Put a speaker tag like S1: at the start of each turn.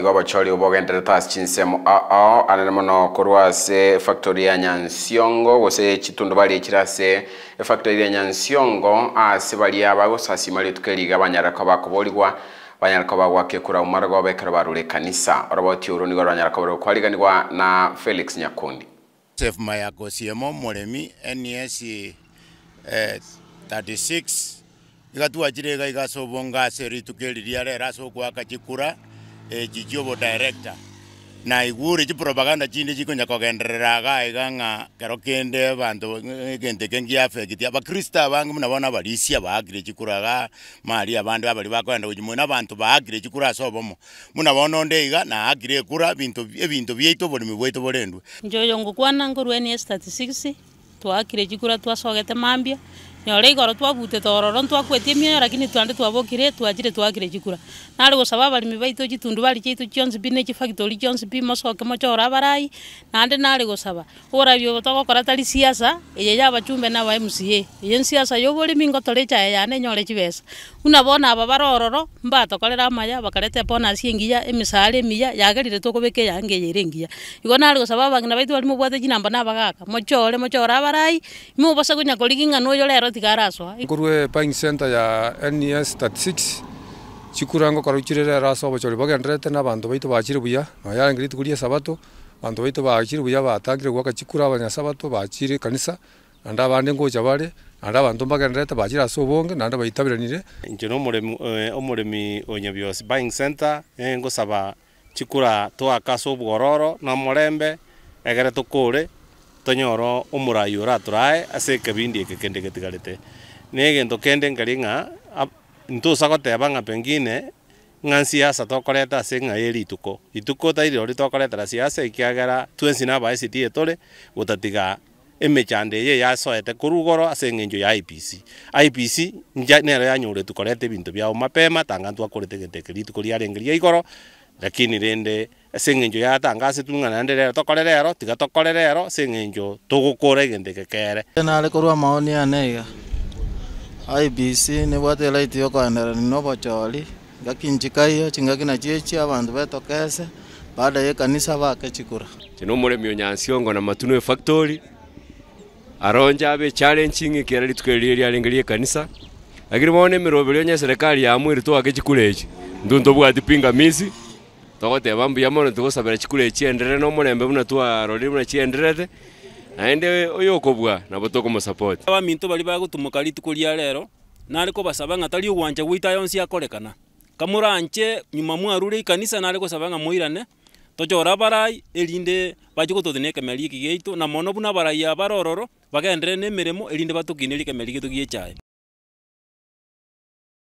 S1: igo obochori obogendere tasi chinsemo ao anene mono korwa ase efactory ya nyansiongo gose chitundubari echire ase efactory ya nyansiongo ase baria bagosasi marituka eriga banyara koba koborigwa banyara koba kura umara gwabekera barure kanisa oroboti uru nigo rwanyara koba kwariganirwa na Felix Nyakundi Joseph Mayago siemo muremi NES eh, 36 igatuachire iga igasobonga ase rituka eriria rero ase ogoaka e jijobo director na igure chi propaganda chinde chiko nyako iga gai ng'a kero kende bantu gente e, kengi afe kiti abakrista bangi munabona bali isi abagire chikuraga abande abandu abali bakwenda kujimuna bantu bagire chikura sobomo munabona onde iga na agire kura bintu ebintu byeito bolimi bweito borendwe
S2: njoyo ngukwana ngurwe ni 36 twakire chikura twasogete mambia nyora igoro twabutete ororo ntwakwete emioyo lakini twande twabokire twachire twakire chikura nare gosaba abarimi baito chitundu bari chitu chionsi bi na echifactori chionsi bi mosoke mochore abarai naende nare gosaba orabio togokora tari siasa eye ya abachumbe na aba mca eye nsiasa ya oboremi ngotore echae yane enyore chibesa buna bono aba bara ororo mbatokorera amaya bakareta ebonasi engiya emisara emiya yagerire tokobeka eyange eye ere engiya igo nare gosaba abang'ina baito bari mobwate chinamba na abagaka mochore mochore abarai imobose gonya korigi ng'ana oyo rero tikaraswa eh?
S3: nkorwe buying center ya nes 36 chikurango korwa chirere eraswa obochori bagenderete na abanto baito bachire buya noyarengeri tikuria esabato abanto baito bachire buya batangire gwaka chikura abanyasabato
S4: bachire kanisa naende abande ngocha bare naende abanto mbagenderete bachire ase obonge naende baitabiranire inche na eh, omoremi omoremi onyabiosi buying center eh, ngosaba chikura twaka ase obwororo na omorembe egere tokore tonyoro omorai oraturae ase ekebindi eke kende getigarete na egento kende nkari ng'a ntosa goteba ng'a pengine ng'a siasa tokoreta ase ng'a eri ituko ituko tairiro ritokoretera siasa ikiagera twensi na abaecd etore gotatiga emechando eye yasoete korugoro ase eng'encho ya IPC IPC nja nero yanyore tukorete ebinto biao mapema tanga ntwakorete gete rituko riarenge igoro lakini rende ase eng'encho yatangasi tung'anande rero tokore ero tiga tokore rero ase eng'encho togokora egento gekere nare korwa maoni ane iga ibc nibwate eraiti ya okoenderani na obochori ngaki nchikaiyo chingaki nachi echi abanto betokese baada ya ekanisa bake chikura
S3: chino omoremi onyansiongo na matuno efactory aronje abe echallenging ekera rituko riri eriarenge ria ekanisa lakini bono emirobero onye eserekari yamwiri twake chikura echi ntunto bwati pingamizi togoteba mbuya mono togosabera chikura echienderere na omorembe buna twarorire buna chienderete naende oyo okobua nabo tokomosapoti abaminto bari bagotumuka rituko ria rero nare kobasaba ng'a tari ogwancha gwaita yonsi akorekana kamoranche nyuma mwarure ikanisa nare gosaba ng'a moirane tochora barai erinde bache gotothina ekemeri iki giaito na mono buna abarai aba rororo bagendere na emeremo erinde batokineria ekemeri gito gia echae